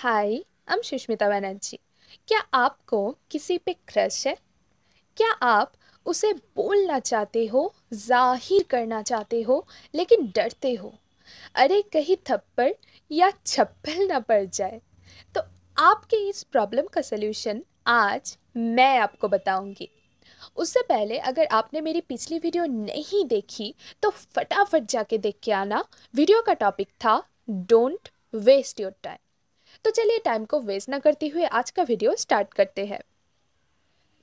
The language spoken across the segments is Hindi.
हाय हम सुष्मिता बनर्जी क्या आपको किसी पे क्रश है क्या आप उसे बोलना चाहते हो जाहिर करना चाहते हो लेकिन डरते हो अरे कहीं थप्पड़ या छप्पल ना पड़ जाए तो आपके इस प्रॉब्लम का सलूशन आज मैं आपको बताऊंगी उससे पहले अगर आपने मेरी पिछली वीडियो नहीं देखी तो फटाफट जाके देख के आना वीडियो का टॉपिक था डोंट वेस्ट योर टाइम तो चलिए टाइम को वेस्ट ना करते हुए आज का वीडियो स्टार्ट करते हैं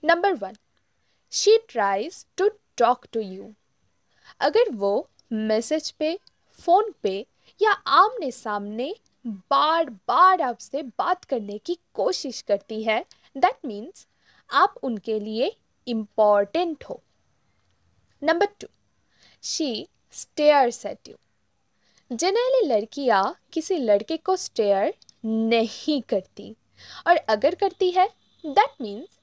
number one she tries to talk to you अगर वो मैसेज पे फ़ोन पे या आमने सामने बार बार आपसे बात करने की कोशिश करती है दैट मीन्स आप उनके लिए इम्पॉर्टेंट हो number two she stares at you generally लड़कियाँ किसी लड़के को स्टेयर नहीं करती और अगर करती है दैट मीन्स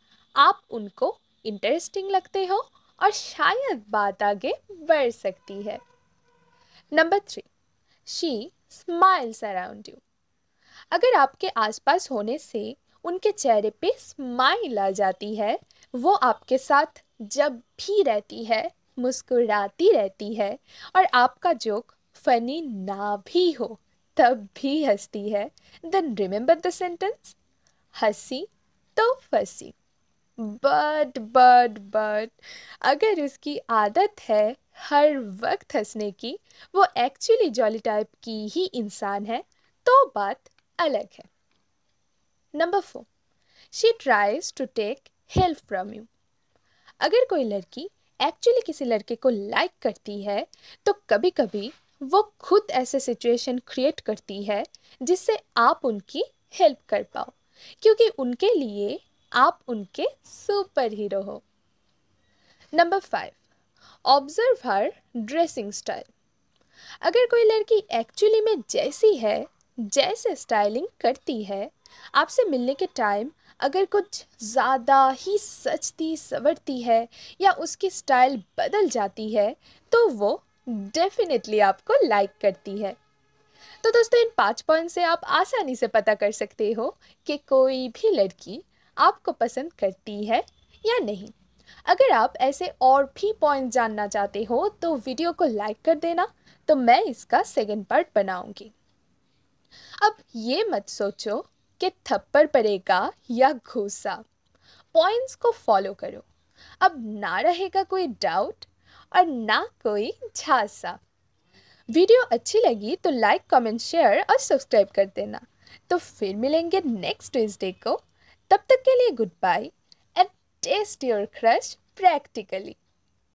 आप उनको इंटरेस्टिंग लगते हो और शायद बात आगे बढ़ सकती है number three she smiles around you अगर आपके आसपास होने से उनके चेहरे पे स्माइल आ जाती है वो आपके साथ जब भी रहती है मुस्कुराती रहती है और आपका जोक फनी ना भी हो तब भी हंसती है देन रिमेंबर द सेंटेंस हंसी तो फंसी बट बट बट अगर उसकी आदत है हर वक्त हंसने की वो एक्चुअली जॉली टाइप की ही इंसान है तो बात अलग है number four she tries to take help from you अगर कोई लड़की एक्चुअली किसी लड़के को लाइक करती है तो कभी कभी वो खुद ऐसे सिचुएशन क्रिएट करती है जिससे आप उनकी हेल्प कर पाओ क्योंकि उनके लिए आप उनके सुपर हीरो हो number five observe her dressing style अगर कोई लड़की एक्चुअली में जैसी है जैसे स्टाइलिंग करती है आपसे मिलने के टाइम अगर कुछ ज़्यादा ही सचती सवरती है या उसकी स्टाइल बदल जाती है तो वो डेफिनेटली आपको लाइक करती है तो दोस्तों इन पाँच पॉइंट से आप आसानी से पता कर सकते हो कि कोई भी लड़की आपको पसंद करती है या नहीं अगर आप ऐसे और भी पॉइंट जानना चाहते हो तो वीडियो को लाइक कर देना तो मैं इसका सेकेंड पार्ट बनाऊंगी अब ये मत सोचो कि थप्पड़ पड़ेगा या घूसा पॉइंट्स को फॉलो करो अब ना रहेगा कोई डाउट और ना कोई झांसा वीडियो अच्छी लगी तो लाइक कमेंट शेयर और सब्सक्राइब कर देना तो फिर मिलेंगे नेक्स्ट ट्यूजडे को तब तक के लिए good bye and test your crush practically